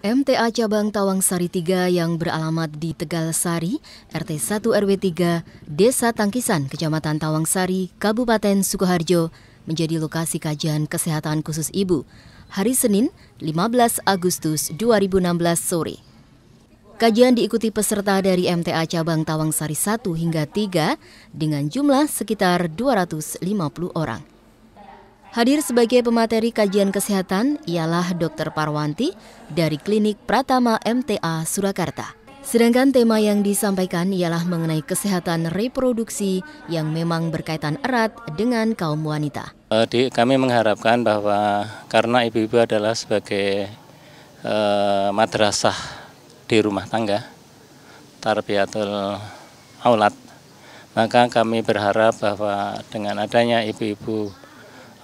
MTA Cabang Tawang Sari 3 yang beralamat di Tegal Sari, RT 1 RW 3, Desa Tangkisan, Kecamatan Tawang Sari, Kabupaten Sukoharjo, menjadi lokasi kajian kesehatan khusus ibu hari Senin 15 Agustus 2016 sore. Kajian diikuti peserta dari MTA Cabang Tawang Sari 1 hingga 3 dengan jumlah sekitar 250 orang. Hadir sebagai pemateri kajian kesehatan ialah Dr. Parwanti dari Klinik Pratama MTA Surakarta. Sedangkan tema yang disampaikan ialah mengenai kesehatan reproduksi yang memang berkaitan erat dengan kaum wanita. Eh, kami mengharapkan bahwa karena ibu-ibu adalah sebagai eh, madrasah di rumah tangga, tarbiyatul aulat, maka kami berharap bahwa dengan adanya ibu-ibu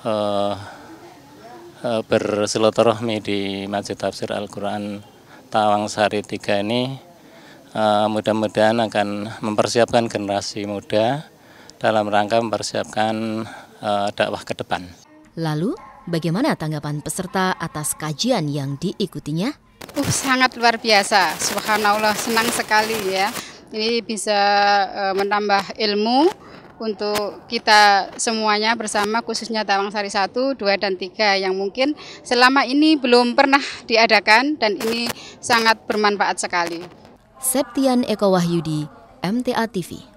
Eh, eh, bersilaturahmi di Masjid Tafsir Al-Quran Tawang Sari 3 ini eh, mudah-mudahan akan mempersiapkan generasi muda dalam rangka mempersiapkan dakwah ke depan. Lalu, bagaimana tanggapan peserta atas kajian yang diikutinya? Uh, sangat luar biasa, subhanallah, senang sekali ya. Ini bisa menambah ilmu, untuk kita semuanya bersama khususnya Tawang Sari 1, 2, dan 3 yang mungkin selama ini belum pernah diadakan dan ini sangat bermanfaat sekali. Septian Eko Wahyudi, MTA TV.